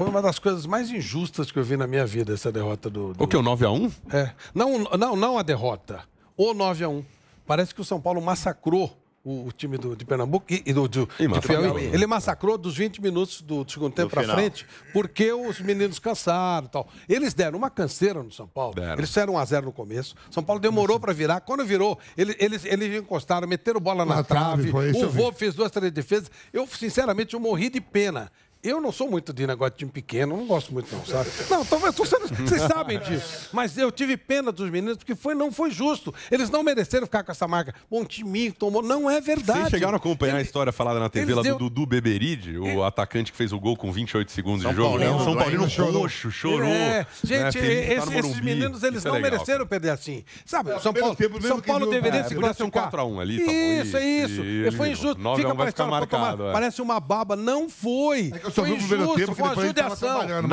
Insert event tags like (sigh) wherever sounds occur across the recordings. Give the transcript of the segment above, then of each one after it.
Foi uma das coisas mais injustas que eu vi na minha vida, essa derrota do. do... O que? O 9x1? É. Não, não, não a derrota. O 9x1. Parece que o São Paulo massacrou o, o time do, de Pernambuco e, e do, do e de Ele massacrou dos 20 minutos do, segundo tempo para frente, porque os meninos cansaram e tal. Eles deram uma canseira no São Paulo. Deram. Eles fizeram 1 a 0 no começo. São Paulo demorou para virar. Quando virou, eles, eles, eles encostaram, meteram bola na, na trave. trave o Vô fez duas, três defesas. Eu, sinceramente, eu morri de pena eu não sou muito de negócio de time pequeno, não gosto muito não, sabe? Não, talvez vocês sabem disso. Mas eu tive pena dos meninos porque foi, não foi justo. Eles não mereceram ficar com essa marca. Bom time, tomou. Não é verdade. Vocês chegaram a acompanhar Ele... a história falada na TV lá do Dudu Beberide, o atacante que fez o gol com 28 segundos São de jogo, Paulo, né? São Paulino roxo, chorou. É. Né? Gente, né? esse, tá esses meninos, eles é não mereceram perder assim. Sabe, é, São Paulo, São Paulo deveria é, se classificar. 4x1 ali, tá Isso, é isso. Foi injusto. Fica marcado. É. parece uma baba. Não foi só o primeiro tempo que depois ele trabalhando.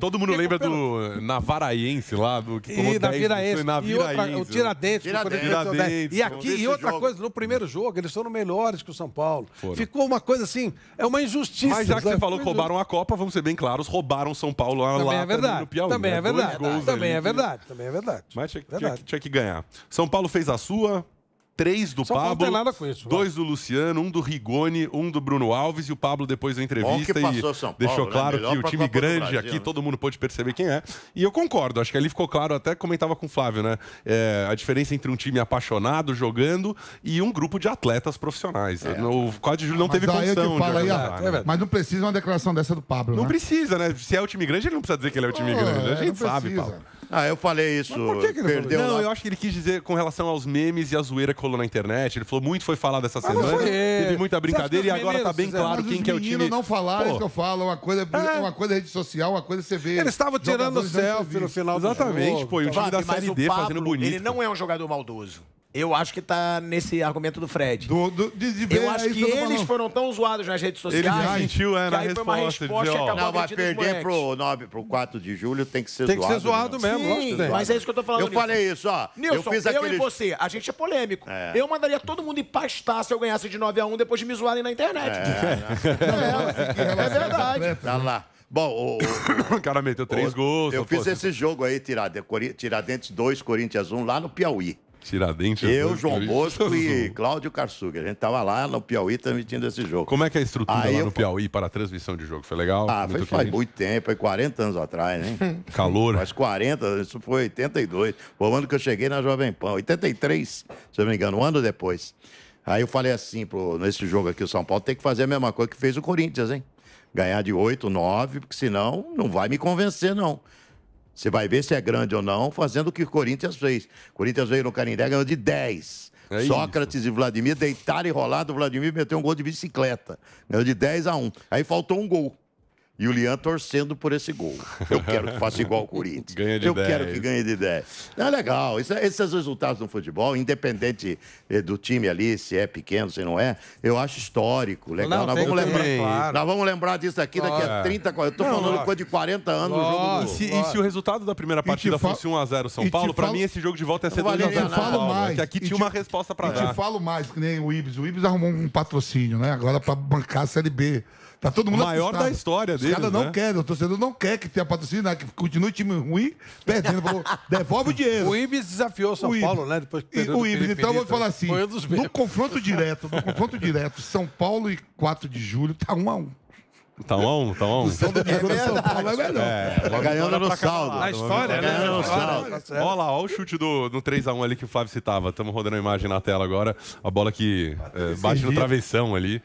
todo mundo lembra do Navaraiense lá, do que tomou 10 na Viraense. Na o né? Tiradentes. Tiradentes. Tiradentes. E aqui, e outra coisa, no primeiro jogo, eles foram melhores que o São Paulo. Ficou uma coisa assim, é uma injustiça. Mas já que né? você falou que roubaram a Copa, vamos ser bem claros, roubaram São Paulo lá, lá é verdade. no Piauí. Também né? é verdade. Também é verdade. Também é verdade. Mas tinha que ganhar. São Paulo fez a sua, três do Só Pablo, isso, dois do Luciano, um do Rigoni, um do Bruno Alves e o Pablo depois da entrevista Paulo, deixou né? claro né? que o time grande Brasil, aqui, né? todo mundo pôde perceber quem é. E eu concordo, acho que ali ficou claro, até comentava com o Flávio, né? É, a diferença entre um time apaixonado jogando e um grupo de atletas profissionais. É. O Código Júlio não mas teve é condição de aí, ah, né? É mas não precisa uma declaração dessa do Pablo, Não né? precisa, né? Se é o time grande, ele não precisa dizer que ele é o time grande. Né? A é, gente sabe, Pablo. Ah, eu falei isso. Mas por que, que ele perdeu? Não, lá? eu acho que ele quis dizer com relação aos memes e a zoeira que colou na internet. Ele falou muito foi falado essa ah, semana. Foi... Teve muita brincadeira e agora tá bem é, claro quem que é o time. não falar, isso que eu falo. Uma coisa é uma coisa é. rede social, uma coisa você vê. Eles estavam tirando selfie no final Exatamente, do jogo. pô. E o time da Série D fazendo bonito. Ele não é um jogador maldoso. Eu acho que tá nesse argumento do Fred. Do, do, de, de eu acho que eles foram tão zoados nas redes sociais. Ele já mentiu, é, na aí resposta. Foi uma resposta dizer, ó, não, mas perder pro, 9, pro 4 de julho tem que ser tem zoado. Tem que ser zoado mesmo. Sim, mas é isso que eu tô falando. Eu Nilson. falei isso, ó. Nilson, eu, fiz aquele... eu e você, a gente é polêmico. É. Eu mandaria todo mundo empastar se eu ganhasse de 9 a 1 depois de me zoarem na internet. É, (laughs) é, é verdade. Tá lá. Bom, o, o (laughs) cara meteu três o, gols. Eu fiz esse assim. jogo aí, Tiradentes 2, Corinthians 1, lá no Piauí. Tiradentes. Eu, né? João (laughs) Bosco e Cláudio Karsugi. A gente estava lá no Piauí transmitindo esse jogo. Como é que é a estrutura Aí lá no Piauí para a transmissão de jogo? Foi legal? Ah, foi faz muito tempo, foi 40 anos atrás, né? (laughs) Calor. Faz 40, isso foi 82. Foi o ano que eu cheguei na Jovem Pan, 83, se eu não me engano, um ano depois. Aí eu falei assim, pro, nesse jogo aqui, o São Paulo tem que fazer a mesma coisa que fez o Corinthians, hein? Ganhar de 8, 9, porque senão não vai me convencer, não. Você vai ver se é grande ou não, fazendo o que o Corinthians fez. O Corinthians veio no Carindé, ganhou de 10. É Sócrates isso. e Vladimir deitaram e rolaram, o Vladimir meteu um gol de bicicleta. Ganhou de 10 a 1. Aí faltou um gol. E o Lian torcendo por esse gol. Eu quero que faça igual o (laughs) Corinthians. Ganha de Eu 10. quero que ganhe de 10. É ah, legal. Isso, é, esses resultados no futebol, independente eh, do time ali, se é pequeno, se não é, eu acho histórico. Legal. Não, nós, vamos lembrar, nós vamos lembrar disso aqui daqui a 30, 40. Eu estou falando coisa de 40 anos lógico, jogo. Do... E, se, e se o resultado da primeira partida fosse 1x0 São Paulo, para mim esse jogo de volta ia ser 2x0. falo né? mais. Que aqui tinha te... uma resposta para dar. E te falo mais, que nem o Ibis. O Ibis arrumou um patrocínio, né? Agora para bancar a Série B. Tá todo mundo o maior assustado. da história dele. Os caras não né? querem, o torcedor não quer que tenha patrocínio, né? que continue o time ruim, perdendo. Falou, devolve o dinheiro. O Ibis desafiou o São Ibis. Paulo, né? Depois que o Ibis, então eu vou falar assim: no confronto direto, no confronto direto, São Paulo e 4 de julho, tá um a um. Tá 1 a 1, tá 1 a 1. É São Paulo é melhor. É, tá ganhando no saldo. A história, né? no saldo. Olha lá, olha o chute do, 3x1 ali que o Fábio citava. Estamos rodando a imagem na tela agora. A bola que é, bate no travessão ali.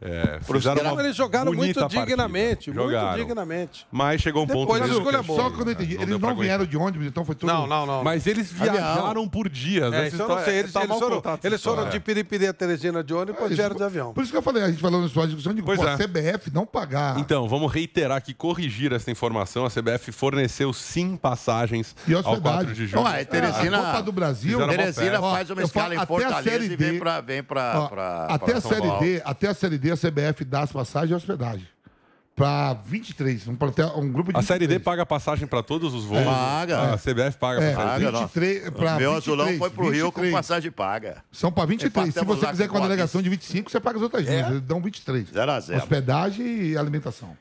É, fizeram uma eles jogaram muito dignamente, jogaram. muito dignamente. Mas chegou um Depois ponto... Depois escolha boa. Só quando eu entendi. eles não vieram de ônibus, então foi tudo... Não, não, não. Mas eles viajaram por dias. É, não sei. Eles, tá eles, foram, eles foram de Piripiri a Teresina de ônibus e vieram de avião. Por isso que eu falei, a gente falou na sua discussão, de pois pô, é. a CBF não pagar... Então, vamos reiterar que corrigir essa informação, a CBF forneceu sim passagens ao 4 de julho. Ué, Teresina... Ah, a Copa do Brasil... Teresina faz uma escala em Fortaleza e vem pra... Até a Série D, até a Série D, D, a CBF dá as passagens e a hospedagem. Para 23, um, plantel, um grupo de. A Série D paga passagem para todos os voos. É, paga. A CBF paga é, passagem. Paga, 23, pra Meu 23, azulão foi para o Rio com passagem paga. São para 23. Se você quiser com a delegação de 25, você paga as outras duas. É? Eles dão 23. 0 a 0. Hospedagem e alimentação.